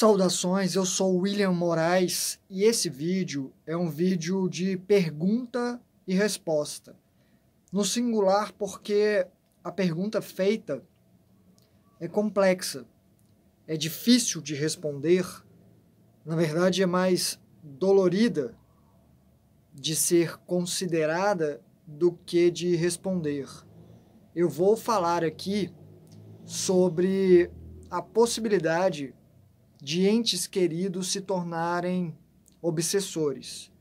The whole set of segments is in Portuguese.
Saudações, eu sou William Moraes e esse vídeo é um vídeo de pergunta e resposta. No singular, porque a pergunta feita é complexa, é difícil de responder, na verdade, é mais dolorida de ser considerada do que de responder. Eu vou falar aqui sobre a possibilidade de entes queridos se tornarem obsessores.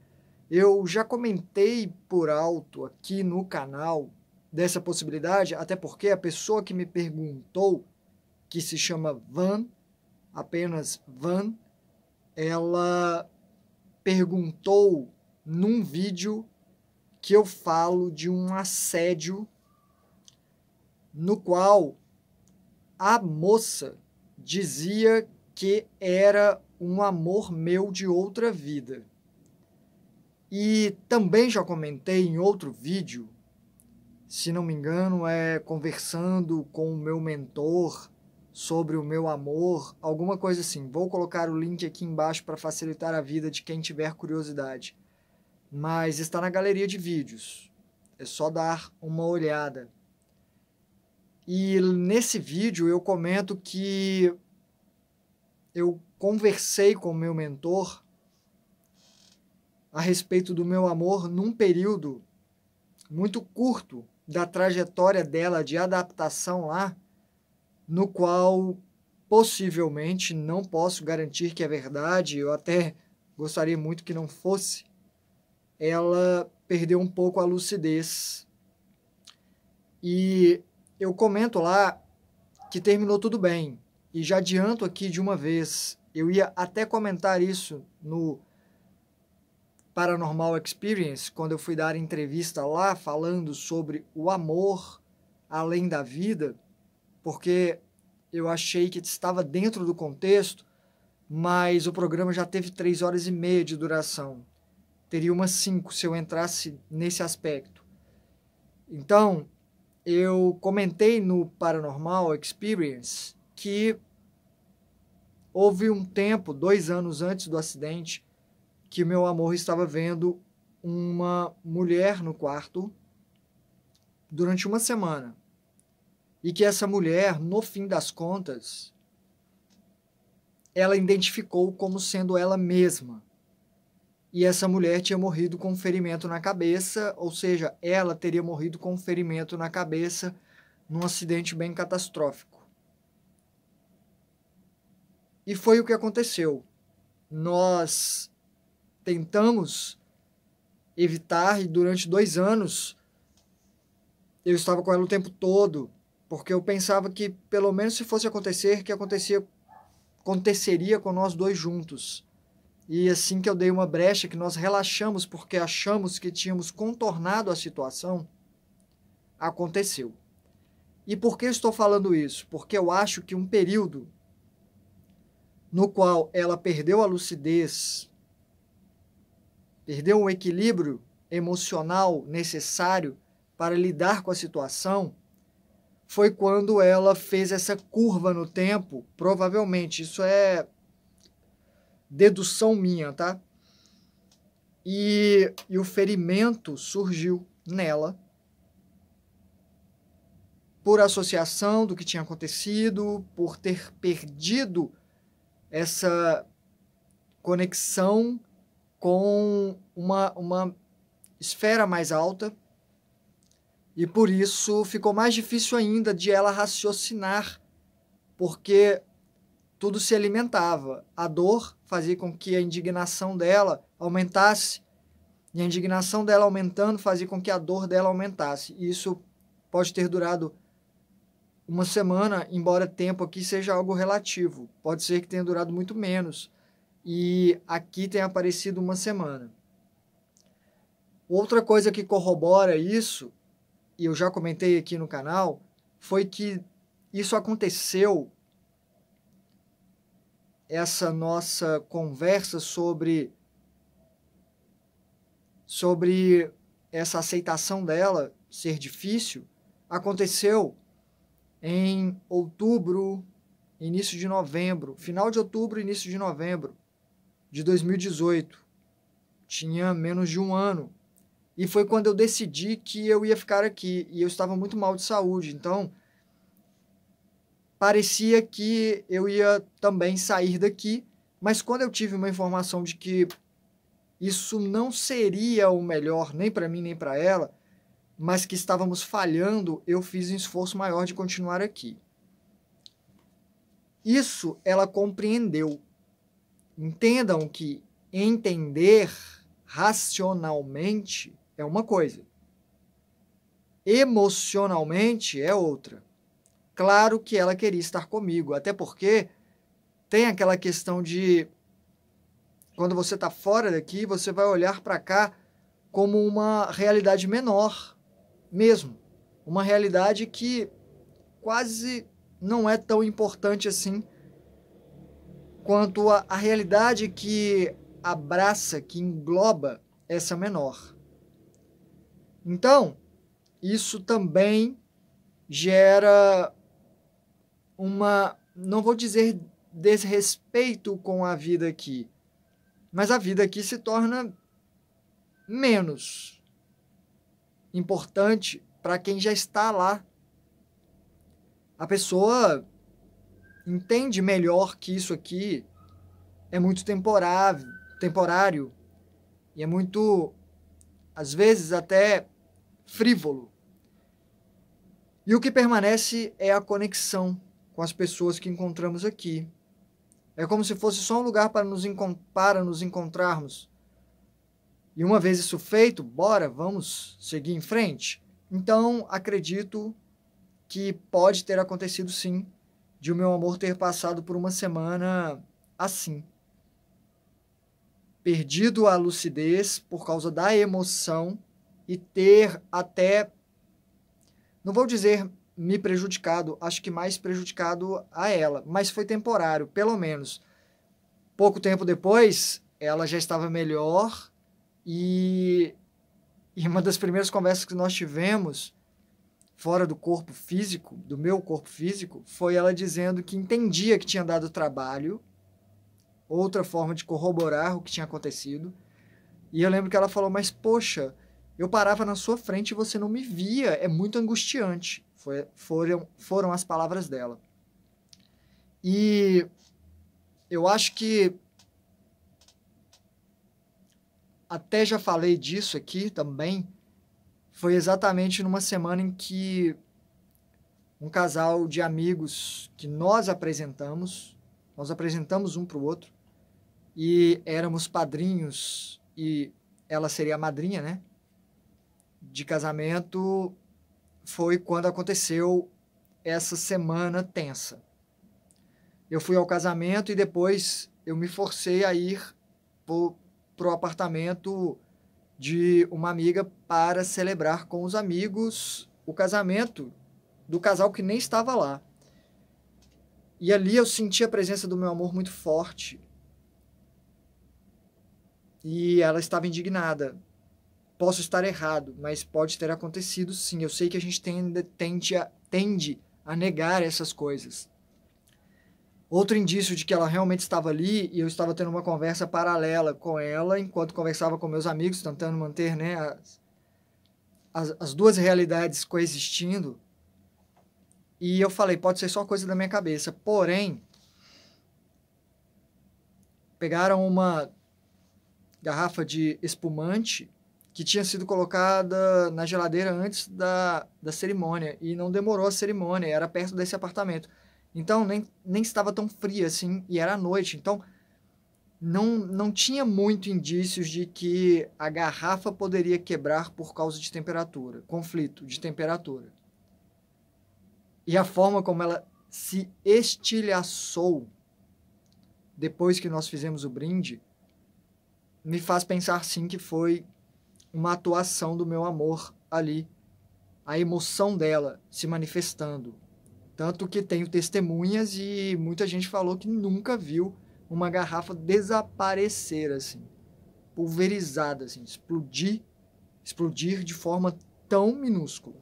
Eu já comentei por alto aqui no canal dessa possibilidade, até porque a pessoa que me perguntou, que se chama Van, apenas Van, ela perguntou num vídeo que eu falo de um assédio no qual a moça dizia que era um amor meu de outra vida. E também já comentei em outro vídeo, se não me engano, é conversando com o meu mentor sobre o meu amor, alguma coisa assim. Vou colocar o link aqui embaixo para facilitar a vida de quem tiver curiosidade. Mas está na galeria de vídeos. É só dar uma olhada. E nesse vídeo eu comento que eu conversei com meu mentor a respeito do meu amor num período muito curto da trajetória dela de adaptação lá, no qual possivelmente não posso garantir que é verdade, eu até gostaria muito que não fosse, ela perdeu um pouco a lucidez. E eu comento lá que terminou tudo bem, e já adianto aqui de uma vez, eu ia até comentar isso no Paranormal Experience, quando eu fui dar entrevista lá falando sobre o amor além da vida, porque eu achei que estava dentro do contexto, mas o programa já teve três horas e meia de duração. Teria umas cinco se eu entrasse nesse aspecto. Então, eu comentei no Paranormal Experience que houve um tempo, dois anos antes do acidente, que meu amor estava vendo uma mulher no quarto durante uma semana. E que essa mulher, no fim das contas, ela identificou como sendo ela mesma. E essa mulher tinha morrido com um ferimento na cabeça, ou seja, ela teria morrido com um ferimento na cabeça num acidente bem catastrófico. E foi o que aconteceu. Nós tentamos evitar, e durante dois anos eu estava com ela o tempo todo, porque eu pensava que, pelo menos se fosse acontecer, que acontecia, aconteceria com nós dois juntos. E assim que eu dei uma brecha, que nós relaxamos porque achamos que tínhamos contornado a situação, aconteceu. E por que estou falando isso? Porque eu acho que um período no qual ela perdeu a lucidez, perdeu o equilíbrio emocional necessário para lidar com a situação, foi quando ela fez essa curva no tempo, provavelmente, isso é dedução minha, tá? E, e o ferimento surgiu nela por associação do que tinha acontecido, por ter perdido essa conexão com uma, uma esfera mais alta e por isso ficou mais difícil ainda de ela raciocinar, porque tudo se alimentava. A dor fazia com que a indignação dela aumentasse, e a indignação dela aumentando fazia com que a dor dela aumentasse. E isso pode ter durado uma semana, embora tempo aqui seja algo relativo, pode ser que tenha durado muito menos e aqui tenha aparecido uma semana. Outra coisa que corrobora isso, e eu já comentei aqui no canal, foi que isso aconteceu, essa nossa conversa sobre, sobre essa aceitação dela ser difícil, aconteceu em outubro, início de novembro, final de outubro, início de novembro de 2018. Tinha menos de um ano. E foi quando eu decidi que eu ia ficar aqui. E eu estava muito mal de saúde. Então, parecia que eu ia também sair daqui. Mas quando eu tive uma informação de que isso não seria o melhor nem para mim nem para ela, mas que estávamos falhando, eu fiz um esforço maior de continuar aqui. Isso ela compreendeu. Entendam que entender racionalmente é uma coisa, emocionalmente é outra. Claro que ela queria estar comigo, até porque tem aquela questão de quando você está fora daqui, você vai olhar para cá como uma realidade menor mesmo. Uma realidade que quase não é tão importante assim quanto a, a realidade que abraça, que engloba essa menor. Então, isso também gera uma, não vou dizer desrespeito com a vida aqui, mas a vida aqui se torna menos, importante para quem já está lá. A pessoa entende melhor que isso aqui é muito temporário, temporário e é muito, às vezes, até frívolo. E o que permanece é a conexão com as pessoas que encontramos aqui. É como se fosse só um lugar para nos, para nos encontrarmos, e uma vez isso feito, bora, vamos seguir em frente. Então, acredito que pode ter acontecido sim, de o meu amor ter passado por uma semana assim. Perdido a lucidez por causa da emoção e ter até, não vou dizer me prejudicado, acho que mais prejudicado a ela, mas foi temporário, pelo menos. Pouco tempo depois, ela já estava melhor e, e uma das primeiras conversas que nós tivemos, fora do corpo físico, do meu corpo físico, foi ela dizendo que entendia que tinha dado trabalho, outra forma de corroborar o que tinha acontecido. E eu lembro que ela falou: Mas poxa, eu parava na sua frente e você não me via, é muito angustiante. Foi, foram, foram as palavras dela. E eu acho que até já falei disso aqui também, foi exatamente numa semana em que um casal de amigos que nós apresentamos, nós apresentamos um para o outro, e éramos padrinhos, e ela seria a madrinha, né? De casamento, foi quando aconteceu essa semana tensa. Eu fui ao casamento e depois eu me forcei a ir por para o apartamento de uma amiga para celebrar com os amigos o casamento do casal que nem estava lá. E ali eu senti a presença do meu amor muito forte. E ela estava indignada. Posso estar errado, mas pode ter acontecido sim. Eu sei que a gente tende, tende, a, tende a negar essas coisas. Outro indício de que ela realmente estava ali e eu estava tendo uma conversa paralela com ela enquanto conversava com meus amigos, tentando manter né, as, as, as duas realidades coexistindo. E eu falei, pode ser só coisa da minha cabeça. Porém, pegaram uma garrafa de espumante que tinha sido colocada na geladeira antes da, da cerimônia. E não demorou a cerimônia, era perto desse apartamento. Então nem, nem estava tão fria assim e era à noite. Então não, não tinha muito indícios de que a garrafa poderia quebrar por causa de temperatura, conflito de temperatura. E a forma como ela se estilhaçou depois que nós fizemos o brinde me faz pensar sim que foi uma atuação do meu amor ali, a emoção dela se manifestando, tanto que tenho testemunhas e muita gente falou que nunca viu uma garrafa desaparecer assim, pulverizada assim, explodir, explodir de forma tão minúscula.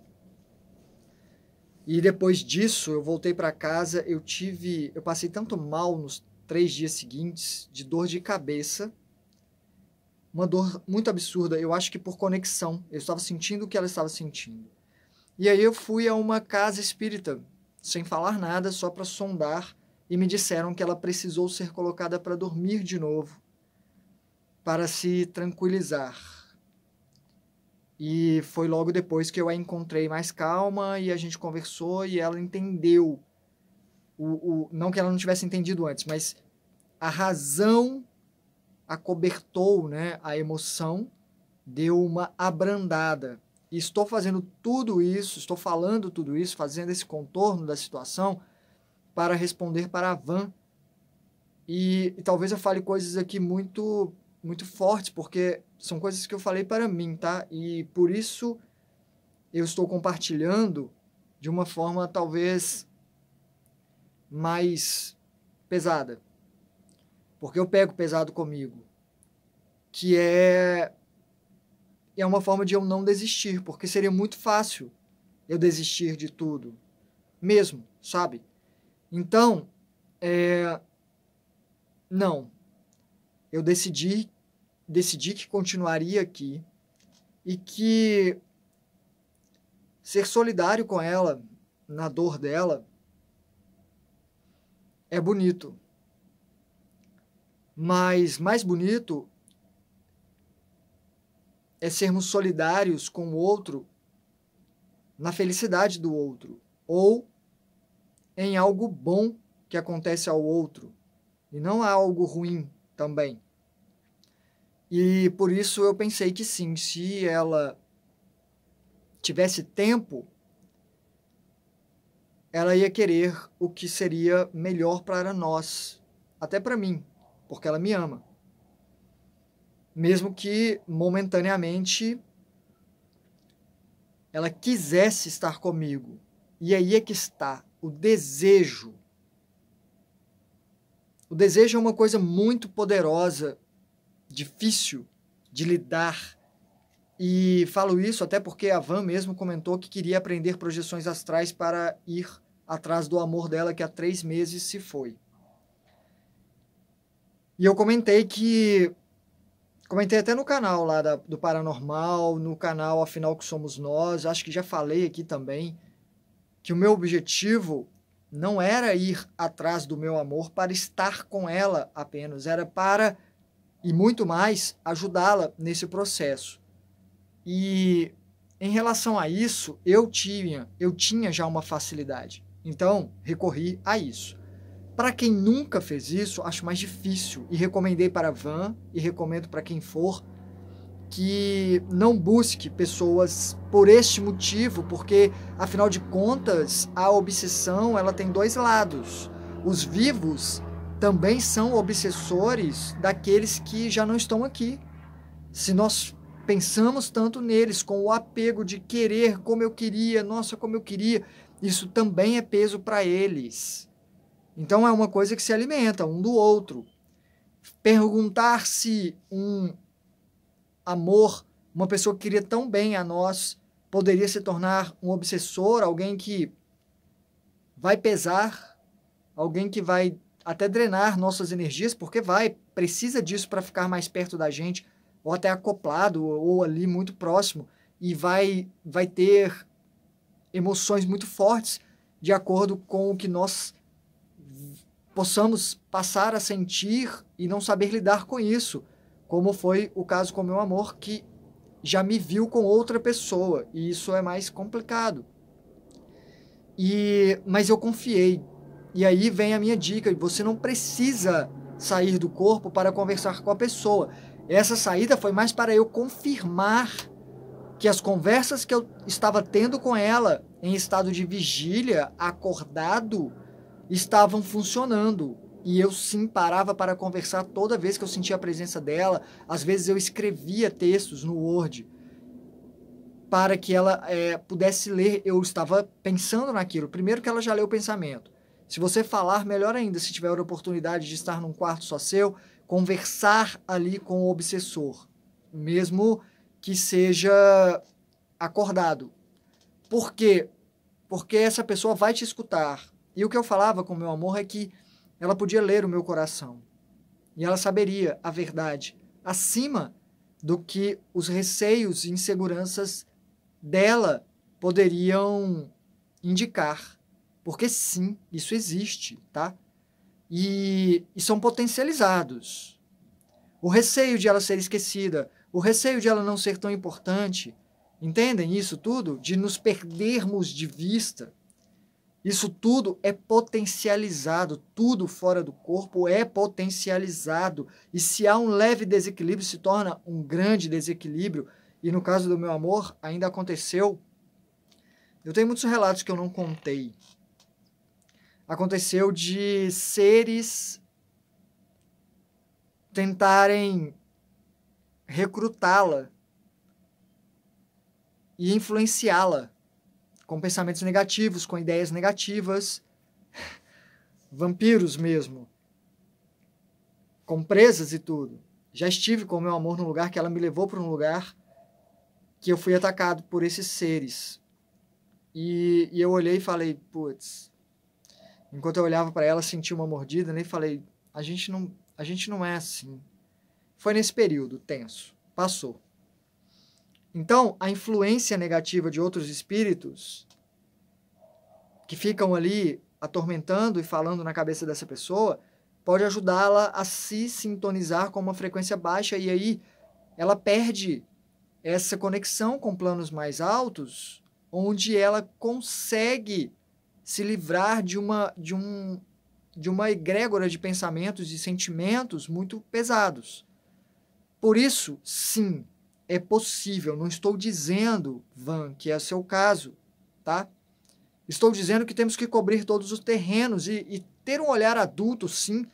E depois disso, eu voltei para casa, eu tive, eu passei tanto mal nos três dias seguintes de dor de cabeça, uma dor muito absurda. Eu acho que por conexão, eu estava sentindo o que ela estava sentindo. E aí eu fui a uma casa espírita sem falar nada, só para sondar, e me disseram que ela precisou ser colocada para dormir de novo, para se tranquilizar. E foi logo depois que eu a encontrei mais calma e a gente conversou e ela entendeu. O, o, não que ela não tivesse entendido antes, mas a razão acobertou né, a emoção, deu uma abrandada e estou fazendo tudo isso, estou falando tudo isso, fazendo esse contorno da situação para responder para a Van. E, e talvez eu fale coisas aqui muito muito fortes, porque são coisas que eu falei para mim, tá? E por isso eu estou compartilhando de uma forma talvez mais pesada. Porque eu pego pesado comigo, que é e é uma forma de eu não desistir, porque seria muito fácil eu desistir de tudo. Mesmo, sabe? Então, é... não. Eu decidi, decidi que continuaria aqui e que ser solidário com ela na dor dela é bonito. Mas mais bonito é sermos solidários com o outro na felicidade do outro ou em algo bom que acontece ao outro e não há algo ruim também. E por isso eu pensei que sim, se ela tivesse tempo, ela ia querer o que seria melhor para nós, até para mim, porque ela me ama mesmo que momentaneamente ela quisesse estar comigo. E aí é que está o desejo. O desejo é uma coisa muito poderosa, difícil de lidar. E falo isso até porque a Van mesmo comentou que queria aprender projeções astrais para ir atrás do amor dela que há três meses se foi. E eu comentei que Comentei até no canal lá da, do Paranormal, no canal Afinal Que Somos Nós, acho que já falei aqui também, que o meu objetivo não era ir atrás do meu amor para estar com ela apenas, era para, e muito mais, ajudá-la nesse processo. E em relação a isso, eu tinha, eu tinha já uma facilidade. Então, recorri a isso. Para quem nunca fez isso, acho mais difícil e recomendei para a Van e recomendo para quem for que não busque pessoas por este motivo, porque afinal de contas, a obsessão, ela tem dois lados. Os vivos também são obsessores daqueles que já não estão aqui. Se nós pensamos tanto neles com o apego de querer como eu queria, nossa, como eu queria, isso também é peso para eles. Então é uma coisa que se alimenta um do outro. Perguntar se um amor, uma pessoa que queria tão bem a nós, poderia se tornar um obsessor, alguém que vai pesar, alguém que vai até drenar nossas energias, porque vai, precisa disso para ficar mais perto da gente, ou até acoplado, ou ali muito próximo, e vai, vai ter emoções muito fortes de acordo com o que nós possamos passar a sentir e não saber lidar com isso, como foi o caso com meu amor, que já me viu com outra pessoa, e isso é mais complicado. E mas eu confiei. E aí vem a minha dica, você não precisa sair do corpo para conversar com a pessoa. Essa saída foi mais para eu confirmar que as conversas que eu estava tendo com ela em estado de vigília, acordado, estavam funcionando. E eu sim parava para conversar toda vez que eu sentia a presença dela. Às vezes eu escrevia textos no Word para que ela é, pudesse ler. Eu estava pensando naquilo. Primeiro que ela já leu o pensamento. Se você falar, melhor ainda, se tiver a oportunidade de estar num quarto só seu, conversar ali com o obsessor, mesmo que seja acordado. Por quê? Porque essa pessoa vai te escutar, e o que eu falava com meu amor é que ela podia ler o meu coração. E ela saberia a verdade acima do que os receios e inseguranças dela poderiam indicar. Porque sim, isso existe, tá? E, e são potencializados. O receio de ela ser esquecida, o receio de ela não ser tão importante, entendem isso tudo? De nos perdermos de vista. Isso tudo é potencializado, tudo fora do corpo é potencializado. E se há um leve desequilíbrio, se torna um grande desequilíbrio. E no caso do meu amor, ainda aconteceu. Eu tenho muitos relatos que eu não contei. Aconteceu de seres tentarem recrutá-la e influenciá-la com pensamentos negativos, com ideias negativas, vampiros mesmo, com presas e tudo. Já estive com o meu amor num lugar que ela me levou para um lugar que eu fui atacado por esses seres. E, e eu olhei e falei, putz. Enquanto eu olhava para ela, senti uma mordida, nem né, falei, a gente não, a gente não é assim. Foi nesse período tenso, passou. Então, a influência negativa de outros espíritos que ficam ali atormentando e falando na cabeça dessa pessoa pode ajudá-la a se sintonizar com uma frequência baixa e aí ela perde essa conexão com planos mais altos, onde ela consegue se livrar de uma de um de uma egrégora de pensamentos e sentimentos muito pesados. Por isso, sim, é possível. Não estou dizendo, Van, que é seu caso, tá? Estou dizendo que temos que cobrir todos os terrenos e, e ter um olhar adulto, sim,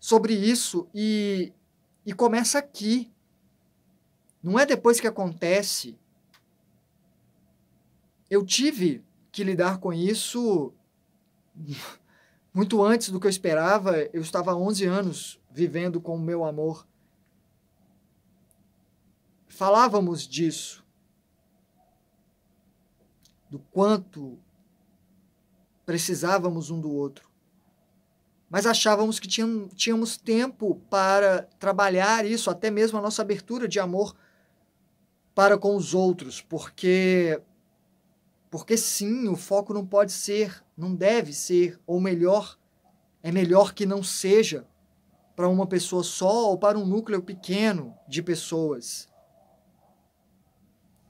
sobre isso. E, e começa aqui. Não é depois que acontece. Eu tive que lidar com isso muito antes do que eu esperava. Eu estava há 11 anos vivendo com o meu amor falávamos disso, do quanto precisávamos um do outro. Mas achávamos que tínhamos tempo para trabalhar isso, até mesmo a nossa abertura de amor para com os outros, porque porque sim, o foco não pode ser, não deve ser, ou melhor, é melhor que não seja para uma pessoa só ou para um núcleo pequeno de pessoas.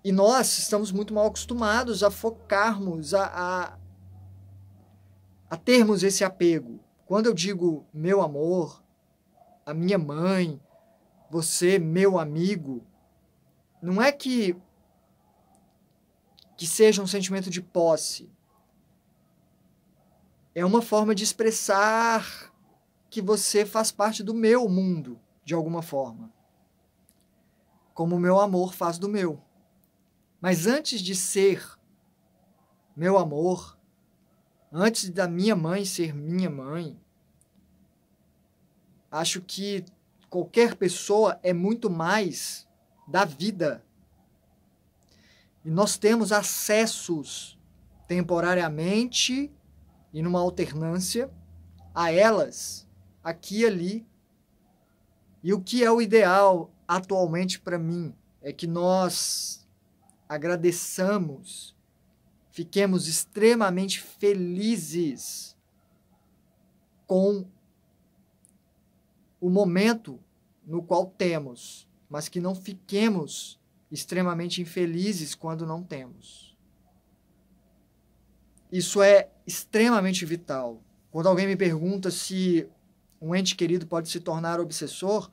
E nós estamos muito mal acostumados a focarmos, a, a, a termos esse apego. Quando eu digo meu amor, a minha mãe, você, meu amigo, não é que que seja um sentimento de posse. É uma forma de expressar que você faz parte do meu mundo, de alguma forma. Como o meu amor faz do meu. Mas antes de ser meu amor, antes da minha mãe ser minha mãe, acho que qualquer pessoa é muito mais da vida. E nós temos acessos temporariamente e numa alternância a elas, aqui e ali. E o que é o ideal atualmente para mim é que nós agradeçamos, fiquemos extremamente felizes com o momento no qual temos, mas que não fiquemos extremamente infelizes quando não temos. Isso é extremamente vital. Quando alguém me pergunta se um ente querido pode se tornar obsessor,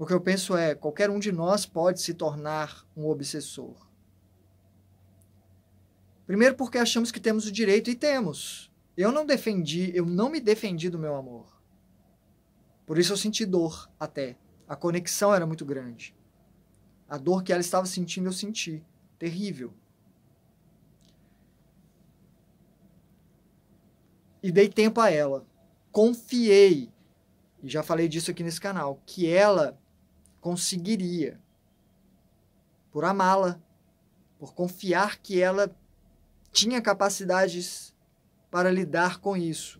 o que eu penso é: qualquer um de nós pode se tornar um obsessor. Primeiro, porque achamos que temos o direito e temos. Eu não defendi, eu não me defendi do meu amor. Por isso eu senti dor até. A conexão era muito grande. A dor que ela estava sentindo, eu senti. Terrível. E dei tempo a ela. Confiei, e já falei disso aqui nesse canal, que ela conseguiria. Por amá-la, por confiar que ela tinha capacidades para lidar com isso.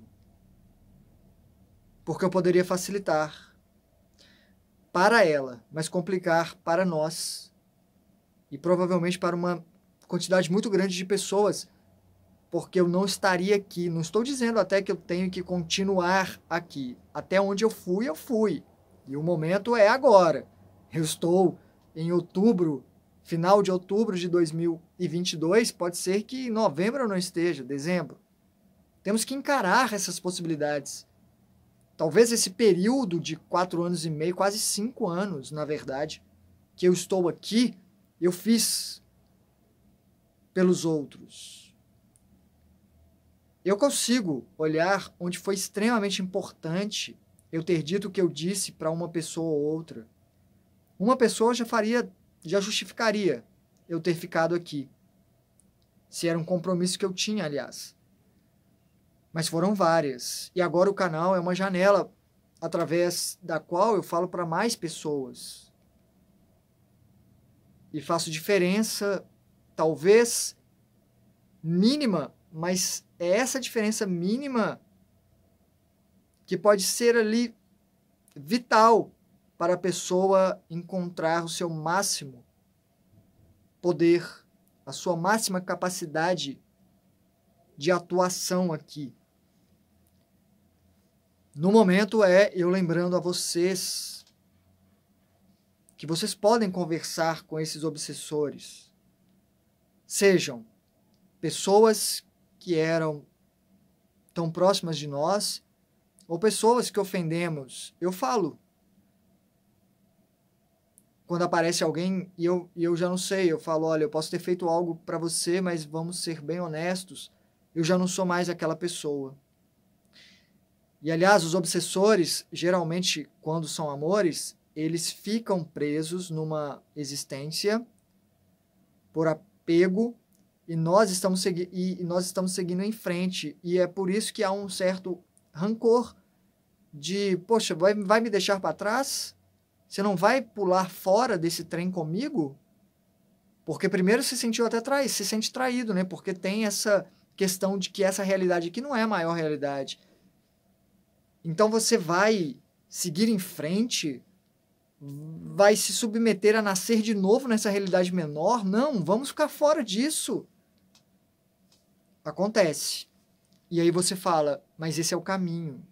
Porque eu poderia facilitar para ela, mas complicar para nós e provavelmente para uma quantidade muito grande de pessoas, porque eu não estaria aqui. Não estou dizendo até que eu tenho que continuar aqui. Até onde eu fui, eu fui. E o momento é agora. Eu estou em outubro, final de outubro de 2022, pode ser que em novembro não esteja, dezembro. Temos que encarar essas possibilidades. Talvez esse período de quatro anos e meio, quase cinco anos, na verdade, que eu estou aqui, eu fiz pelos outros. Eu consigo olhar onde foi extremamente importante eu ter dito o que eu disse para uma pessoa ou outra, uma pessoa já faria, já justificaria eu ter ficado aqui. Se era um compromisso que eu tinha, aliás. Mas foram várias. E agora o canal é uma janela através da qual eu falo para mais pessoas. E faço diferença, talvez mínima, mas é essa diferença mínima que pode ser ali vital para a pessoa encontrar o seu máximo poder, a sua máxima capacidade de atuação aqui. No momento é eu lembrando a vocês que vocês podem conversar com esses obsessores. Sejam pessoas que eram tão próximas de nós ou pessoas que ofendemos, eu falo. Quando aparece alguém e eu, e eu já não sei, eu falo: olha, eu posso ter feito algo para você, mas vamos ser bem honestos, eu já não sou mais aquela pessoa. E aliás, os obsessores, geralmente, quando são amores, eles ficam presos numa existência por apego e nós estamos, segui e nós estamos seguindo em frente. E é por isso que há um certo rancor de, poxa, vai, vai me deixar para trás? Você não vai pular fora desse trem comigo? Porque primeiro se sentiu até traído, se sente traído, né? Porque tem essa questão de que essa realidade aqui não é a maior realidade. Então você vai seguir em frente, vai se submeter a nascer de novo nessa realidade menor? Não, vamos ficar fora disso. Acontece. E aí você fala, mas esse é o caminho.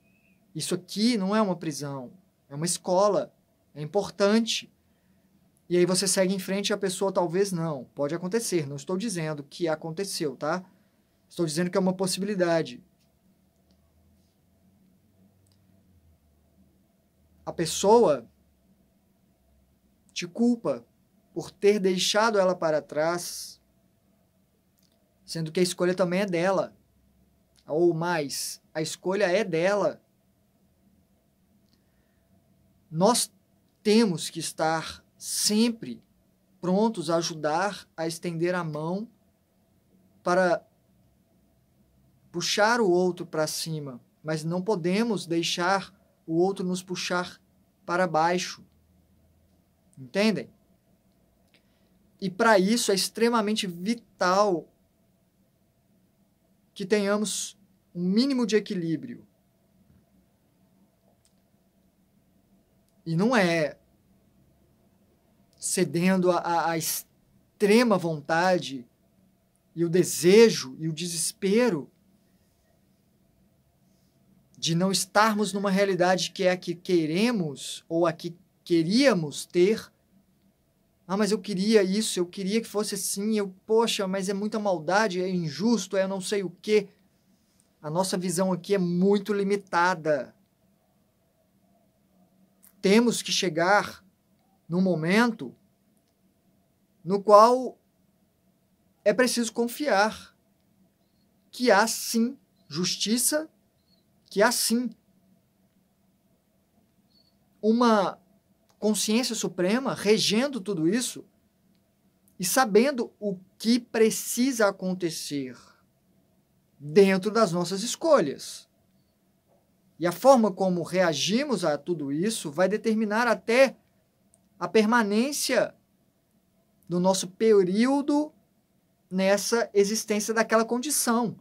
Isso aqui não é uma prisão, é uma escola, é importante. E aí você segue em frente e a pessoa talvez não. Pode acontecer, não estou dizendo que aconteceu, tá? Estou dizendo que é uma possibilidade. A pessoa te culpa por ter deixado ela para trás, sendo que a escolha também é dela. Ou mais, a escolha é dela nós temos que estar sempre prontos a ajudar a estender a mão para puxar o outro para cima, mas não podemos deixar o outro nos puxar para baixo. Entendem? E para isso é extremamente vital que tenhamos um mínimo de equilíbrio E não é cedendo à extrema vontade e o desejo e o desespero de não estarmos numa realidade que é a que queremos ou a que queríamos ter. Ah, mas eu queria isso, eu queria que fosse assim, eu, poxa, mas é muita maldade, é injusto, é eu não sei o quê. A nossa visão aqui é muito limitada temos que chegar num momento no qual é preciso confiar que há sim justiça, que há sim uma consciência suprema regendo tudo isso e sabendo o que precisa acontecer dentro das nossas escolhas. E a forma como reagimos a tudo isso vai determinar até a permanência do nosso período nessa existência daquela condição.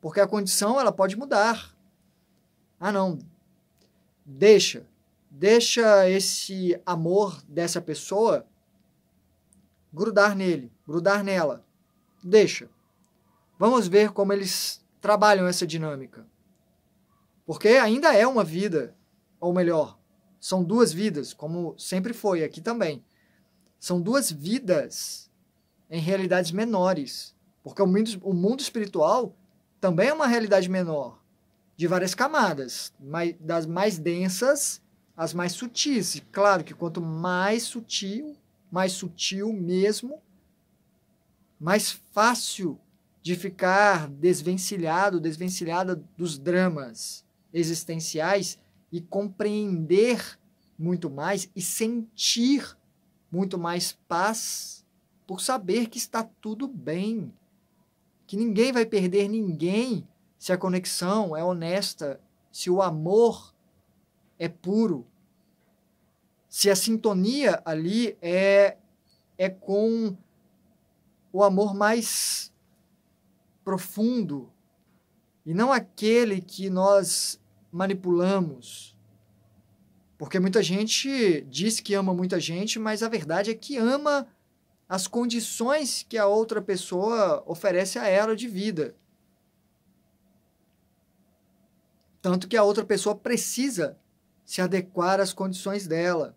Porque a condição ela pode mudar. Ah, não. Deixa. Deixa esse amor dessa pessoa grudar nele, grudar nela. Deixa. Vamos ver como eles trabalham essa dinâmica. Porque ainda é uma vida, ou melhor, são duas vidas, como sempre foi aqui também. São duas vidas em realidades menores. Porque o mundo, o mundo espiritual também é uma realidade menor, de várias camadas, mas das mais densas às mais sutis. E claro que quanto mais sutil, mais sutil mesmo, mais fácil de ficar desvencilhado, desvencilhada dos dramas existenciais e compreender muito mais e sentir muito mais paz por saber que está tudo bem, que ninguém vai perder ninguém se a conexão é honesta, se o amor é puro, se a sintonia ali é é com o amor mais profundo, e não aquele que nós manipulamos. Porque muita gente diz que ama muita gente, mas a verdade é que ama as condições que a outra pessoa oferece a ela de vida. Tanto que a outra pessoa precisa se adequar às condições dela.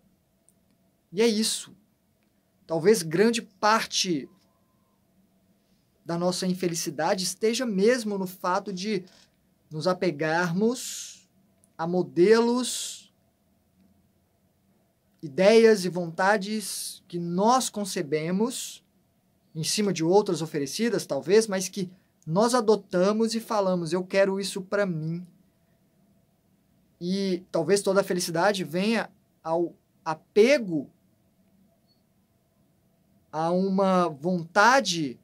E é isso. Talvez grande parte da nossa infelicidade esteja mesmo no fato de nos apegarmos a modelos, ideias e vontades que nós concebemos em cima de outras oferecidas, talvez, mas que nós adotamos e falamos: eu quero isso para mim. E talvez toda a felicidade venha ao apego a uma vontade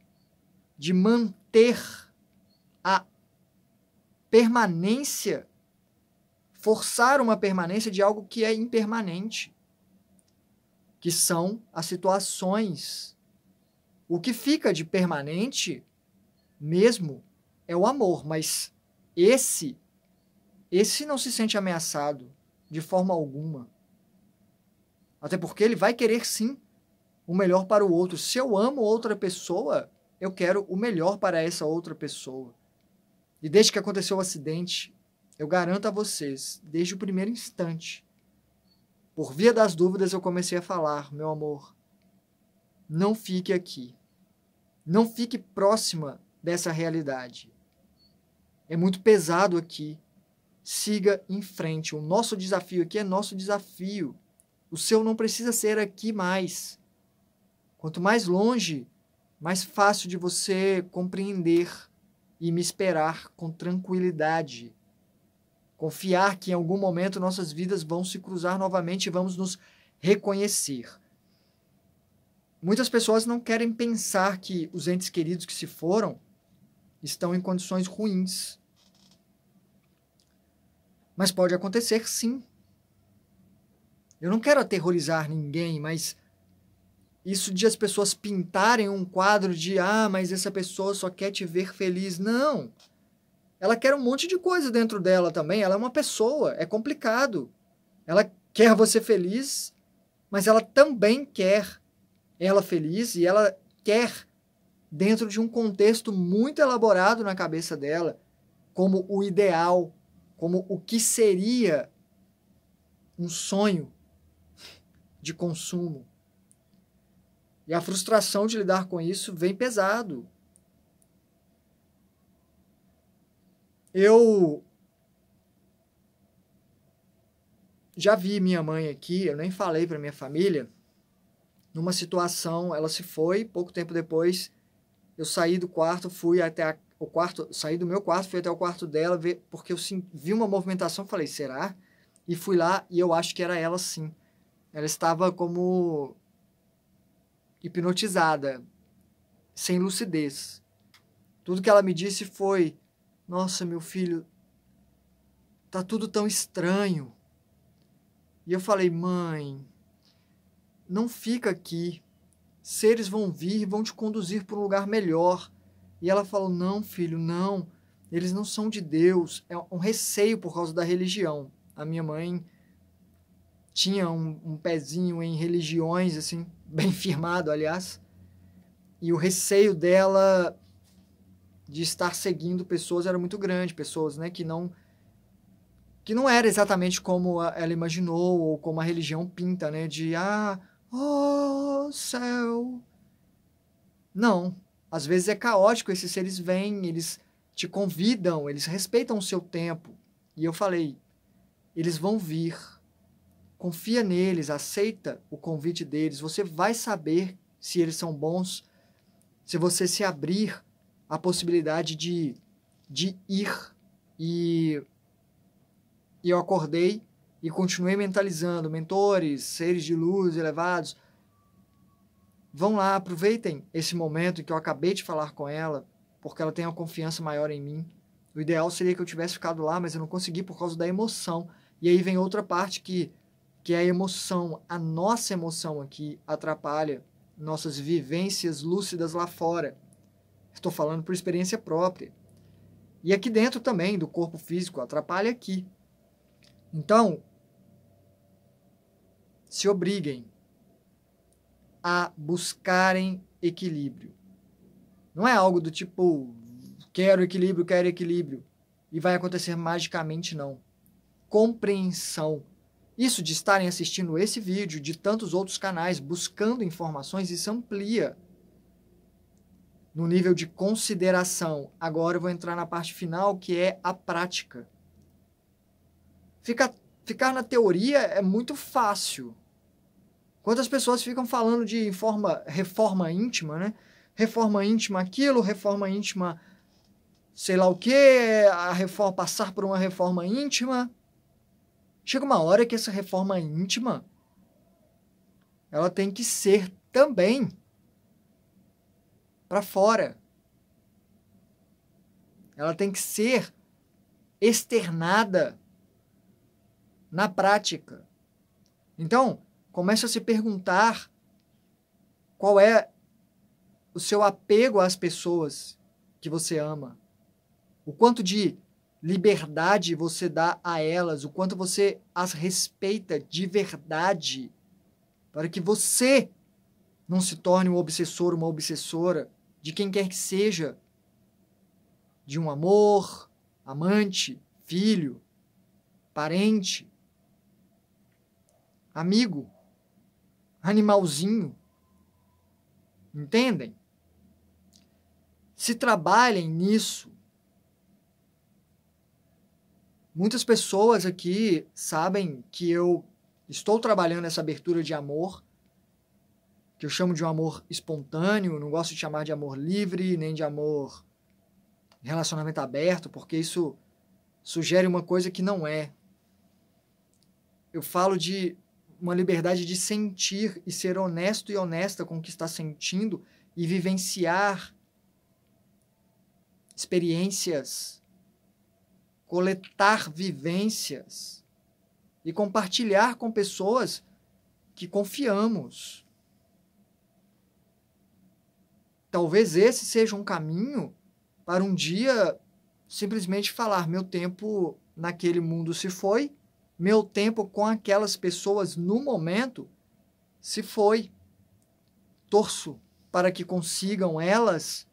de manter a permanência, forçar uma permanência de algo que é impermanente, que são as situações. O que fica de permanente mesmo é o amor, mas esse esse não se sente ameaçado de forma alguma. Até porque ele vai querer sim o melhor para o outro. Se eu amo outra pessoa, eu quero o melhor para essa outra pessoa. E desde que aconteceu o acidente, eu garanto a vocês, desde o primeiro instante, por via das dúvidas, eu comecei a falar: meu amor, não fique aqui. Não fique próxima dessa realidade. É muito pesado aqui. Siga em frente. O nosso desafio aqui é nosso desafio. O seu não precisa ser aqui mais. Quanto mais longe mais fácil de você compreender e me esperar com tranquilidade. Confiar que em algum momento nossas vidas vão se cruzar novamente e vamos nos reconhecer. Muitas pessoas não querem pensar que os entes queridos que se foram estão em condições ruins. Mas pode acontecer sim. Eu não quero aterrorizar ninguém, mas isso de as pessoas pintarem um quadro de ah, mas essa pessoa só quer te ver feliz. Não. Ela quer um monte de coisa dentro dela também. Ela é uma pessoa, é complicado. Ela quer você feliz, mas ela também quer ela feliz e ela quer dentro de um contexto muito elaborado na cabeça dela, como o ideal, como o que seria um sonho de consumo, e a frustração de lidar com isso vem pesado. Eu já vi minha mãe aqui, eu nem falei para minha família, numa situação, ela se foi, pouco tempo depois eu saí do quarto, fui até a, o quarto, saí do meu quarto, fui até o quarto dela, ver, porque eu sim, vi uma movimentação, falei, será? E fui lá e eu acho que era ela sim. Ela estava como hipnotizada, sem lucidez. Tudo que ela me disse foi: Nossa, meu filho, tá tudo tão estranho. E eu falei: Mãe, não fica aqui. Seres vão vir e vão te conduzir para um lugar melhor. E ela falou: Não, filho, não. Eles não são de Deus. É um receio por causa da religião. A minha mãe tinha um, um pezinho em religiões, assim, bem firmado, aliás, e o receio dela de estar seguindo pessoas era muito grande, pessoas, né, que não que não era exatamente como ela imaginou ou como a religião pinta, né, de ah, oh, céu. Não, às vezes é caótico, esses seres vêm, eles te convidam, eles respeitam o seu tempo. E eu falei, eles vão vir confia neles, aceita o convite deles. Você vai saber se eles são bons, se você se abrir a possibilidade de, de ir. E, e eu acordei e continuei mentalizando. Mentores, seres de luz elevados, vão lá, aproveitem esse momento que eu acabei de falar com ela, porque ela tem uma confiança maior em mim. O ideal seria que eu tivesse ficado lá, mas eu não consegui por causa da emoção. E aí vem outra parte que que a emoção, a nossa emoção aqui, atrapalha nossas vivências lúcidas lá fora. Estou falando por experiência própria. E aqui dentro também, do corpo físico, atrapalha aqui. Então, se obriguem a buscarem equilíbrio. Não é algo do tipo, quero equilíbrio, quero equilíbrio, e vai acontecer magicamente, não. Compreensão isso de estarem assistindo esse vídeo, de tantos outros canais, buscando informações, isso amplia no nível de consideração. Agora eu vou entrar na parte final, que é a prática. Fica, ficar na teoria é muito fácil. Quantas pessoas ficam falando de reforma íntima, né? Reforma íntima aquilo, reforma íntima sei lá o que, a reforma, passar por uma reforma íntima. Chega uma hora que essa reforma íntima ela tem que ser também para fora. Ela tem que ser externada na prática. Então, comece a se perguntar qual é o seu apego às pessoas que você ama. O quanto de liberdade você dá a elas, o quanto você as respeita de verdade, para que você não se torne um obsessor, uma obsessora de quem quer que seja, de um amor, amante, filho, parente, amigo, animalzinho. Entendem? Se trabalhem nisso Muitas pessoas aqui sabem que eu estou trabalhando essa abertura de amor, que eu chamo de um amor espontâneo, não gosto de chamar de amor livre, nem de amor relacionamento aberto, porque isso sugere uma coisa que não é. Eu falo de uma liberdade de sentir e ser honesto e honesta com o que está sentindo e vivenciar experiências coletar vivências e compartilhar com pessoas que confiamos. Talvez esse seja um caminho para um dia simplesmente falar: meu tempo naquele mundo se foi, meu tempo com aquelas pessoas no momento se foi. Torço para que consigam elas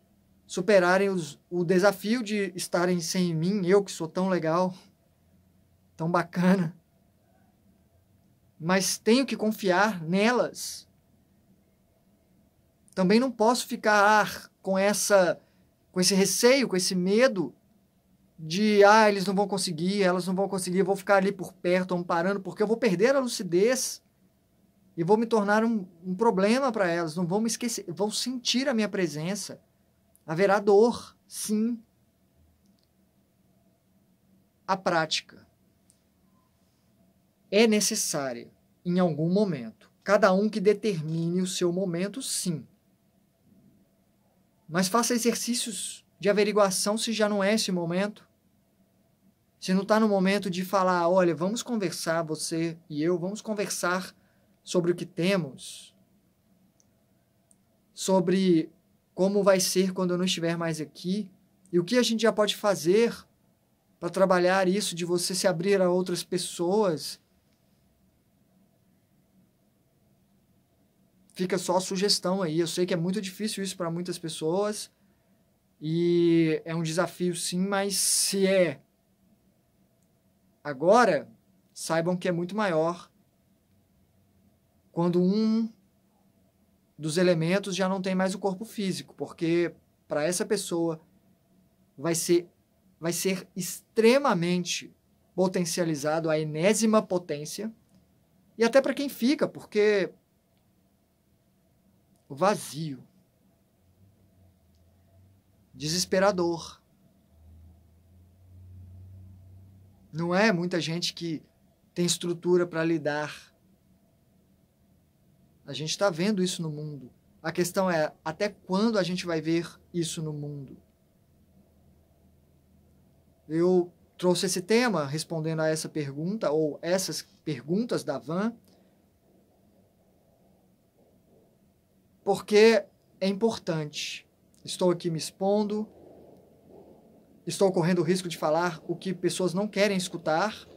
superarem os, o desafio de estarem sem mim, eu que sou tão legal, tão bacana. Mas tenho que confiar nelas. Também não posso ficar ah, com essa com esse receio, com esse medo de ah, eles não vão conseguir, elas não vão conseguir, eu vou ficar ali por perto, amparando, porque eu vou perder a lucidez e vou me tornar um, um problema para elas, não vão me esquecer, vão sentir a minha presença. Haverá dor, sim. A prática é necessária em algum momento. Cada um que determine o seu momento, sim. Mas faça exercícios de averiguação se já não é esse momento. Se não está no momento de falar, olha, vamos conversar, você e eu, vamos conversar sobre o que temos, sobre como vai ser quando eu não estiver mais aqui e o que a gente já pode fazer para trabalhar isso de você se abrir a outras pessoas. Fica só a sugestão aí. Eu sei que é muito difícil isso para muitas pessoas e é um desafio sim, mas se é agora, saibam que é muito maior quando um dos elementos já não tem mais o corpo físico, porque para essa pessoa vai ser vai ser extremamente potencializado a enésima potência e até para quem fica, porque vazio, desesperador. Não é muita gente que tem estrutura para lidar a gente está vendo isso no mundo. A questão é até quando a gente vai ver isso no mundo? Eu trouxe esse tema respondendo a essa pergunta, ou essas perguntas da Van, porque é importante. Estou aqui me expondo, estou correndo o risco de falar o que pessoas não querem escutar,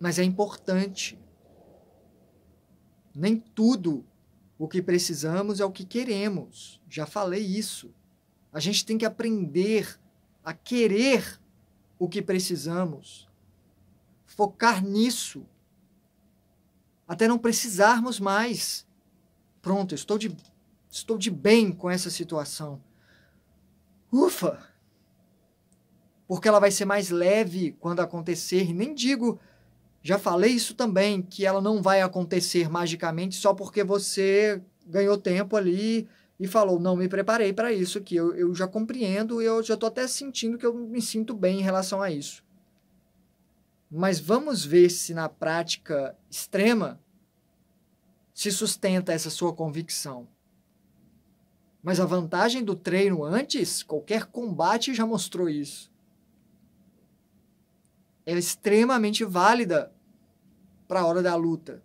mas é importante nem tudo o que precisamos é o que queremos. Já falei isso. A gente tem que aprender a querer o que precisamos, focar nisso, até não precisarmos mais. Pronto, estou de, estou de bem com essa situação. Ufa! Porque ela vai ser mais leve quando acontecer. Nem digo já falei isso também, que ela não vai acontecer magicamente só porque você ganhou tempo ali e falou, não me preparei para isso, que eu, eu já compreendo e eu já estou até sentindo que eu me sinto bem em relação a isso. Mas vamos ver se na prática extrema se sustenta essa sua convicção. Mas a vantagem do treino antes, qualquer combate já mostrou isso. É extremamente válida para a hora da luta.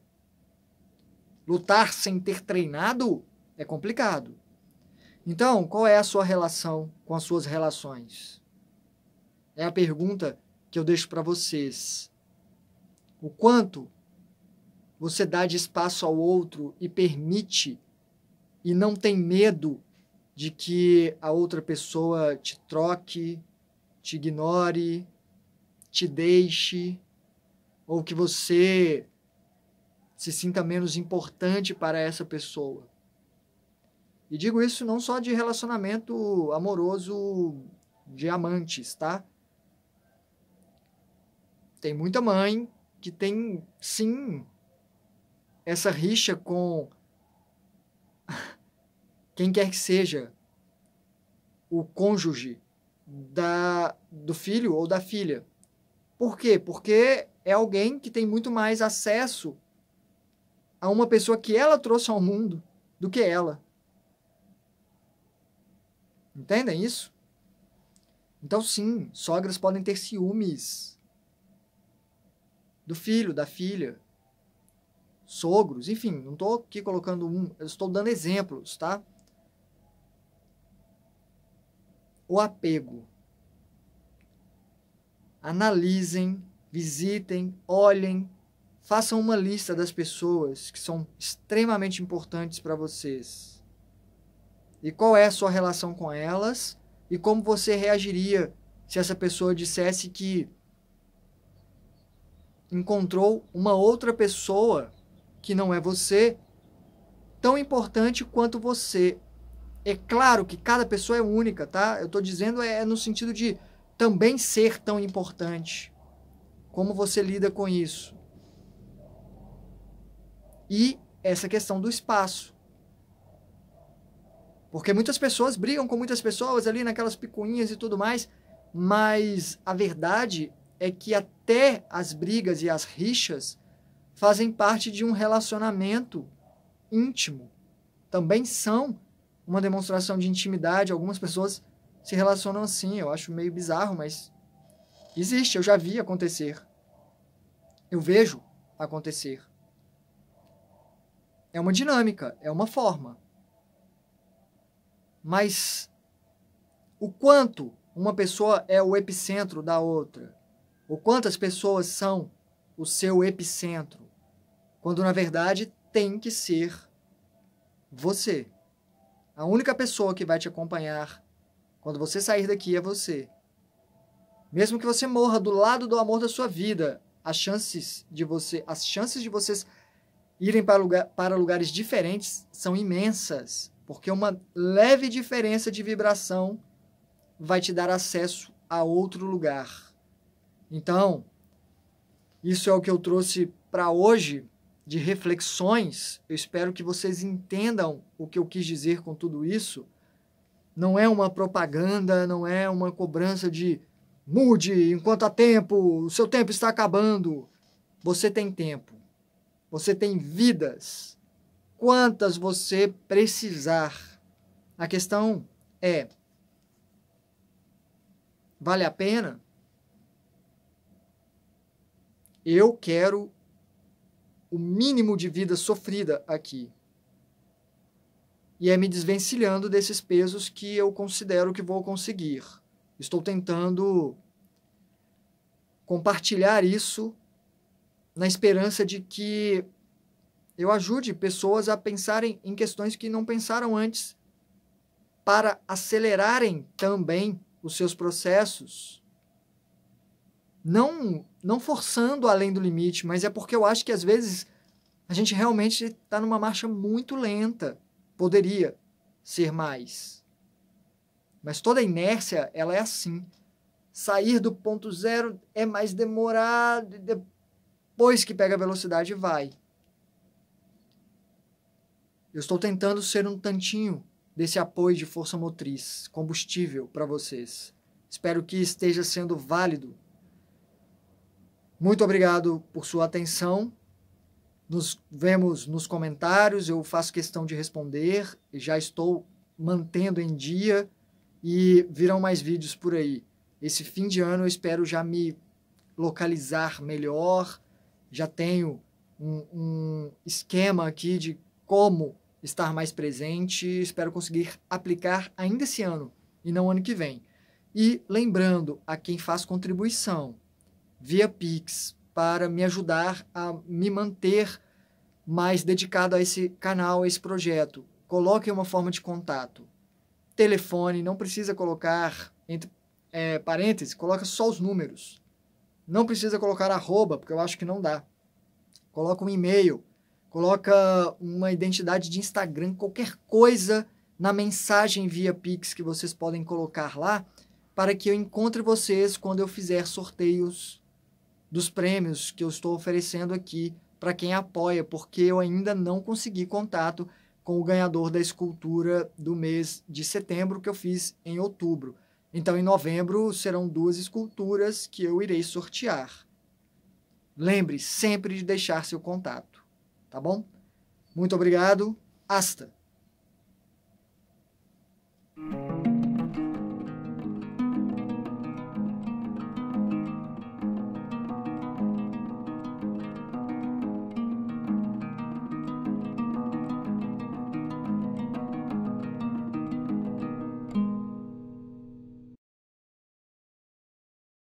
Lutar sem ter treinado é complicado. Então, qual é a sua relação com as suas relações? É a pergunta que eu deixo para vocês. O quanto você dá de espaço ao outro e permite e não tem medo de que a outra pessoa te troque, te ignore, te deixe ou que você se sinta menos importante para essa pessoa. E digo isso não só de relacionamento amoroso de amantes, tá? Tem muita mãe que tem, sim, essa rixa com quem quer que seja o cônjuge da, do filho ou da filha. Por quê? Porque é alguém que tem muito mais acesso a uma pessoa que ela trouxe ao mundo do que ela. Entendem isso? Então, sim, sogras podem ter ciúmes do filho, da filha, sogros, enfim, não estou aqui colocando um, eu estou dando exemplos, tá? O apego. Analisem visitem, olhem, façam uma lista das pessoas que são extremamente importantes para vocês. E qual é a sua relação com elas e como você reagiria se essa pessoa dissesse que encontrou uma outra pessoa que não é você, tão importante quanto você. É claro que cada pessoa é única, tá? Eu estou dizendo é no sentido de também ser tão importante. Como você lida com isso? E essa questão do espaço. Porque muitas pessoas brigam com muitas pessoas ali naquelas picuinhas e tudo mais, mas a verdade é que até as brigas e as rixas fazem parte de um relacionamento íntimo. Também são uma demonstração de intimidade. Algumas pessoas se relacionam assim, eu acho meio bizarro, mas Existe, eu já vi acontecer. Eu vejo acontecer. É uma dinâmica, é uma forma. Mas o quanto uma pessoa é o epicentro da outra, ou quantas pessoas são o seu epicentro, quando na verdade tem que ser você. A única pessoa que vai te acompanhar quando você sair daqui é você. Mesmo que você morra do lado do amor da sua vida, as chances de você, as chances de vocês irem para, lugar, para lugares diferentes são imensas, porque uma leve diferença de vibração vai te dar acesso a outro lugar. Então, isso é o que eu trouxe para hoje de reflexões. Eu espero que vocês entendam o que eu quis dizer com tudo isso. Não é uma propaganda, não é uma cobrança de Mude enquanto há tempo, o seu tempo está acabando. Você tem tempo. Você tem vidas. Quantas você precisar. A questão é: vale a pena? Eu quero o mínimo de vida sofrida aqui. E é me desvencilhando desses pesos que eu considero que vou conseguir. Estou tentando compartilhar isso na esperança de que eu ajude pessoas a pensarem em questões que não pensaram antes, para acelerarem também os seus processos. Não, não forçando além do limite, mas é porque eu acho que às vezes a gente realmente está numa marcha muito lenta. Poderia ser mais. Mas toda inércia, ela é assim. Sair do ponto zero é mais demorado, depois que pega a velocidade, vai. Eu estou tentando ser um tantinho desse apoio de força motriz, combustível para vocês. Espero que esteja sendo válido. Muito obrigado por sua atenção. Nos vemos nos comentários, eu faço questão de responder, já estou mantendo em dia e virão mais vídeos por aí. Esse fim de ano eu espero já me localizar melhor, já tenho um, um esquema aqui de como estar mais presente. Espero conseguir aplicar ainda esse ano e não ano que vem. E lembrando a quem faz contribuição via Pix para me ajudar a me manter mais dedicado a esse canal, a esse projeto. Coloque uma forma de contato telefone, não precisa colocar entre é, parênteses, coloca só os números. Não precisa colocar arroba, porque eu acho que não dá. Coloca um e-mail, coloca uma identidade de Instagram, qualquer coisa na mensagem via Pix que vocês podem colocar lá, para que eu encontre vocês quando eu fizer sorteios dos prêmios que eu estou oferecendo aqui para quem apoia, porque eu ainda não consegui contato com o ganhador da escultura do mês de setembro, que eu fiz em outubro. Então, em novembro, serão duas esculturas que eu irei sortear. Lembre sempre de deixar seu contato, tá bom? Muito obrigado. Hasta!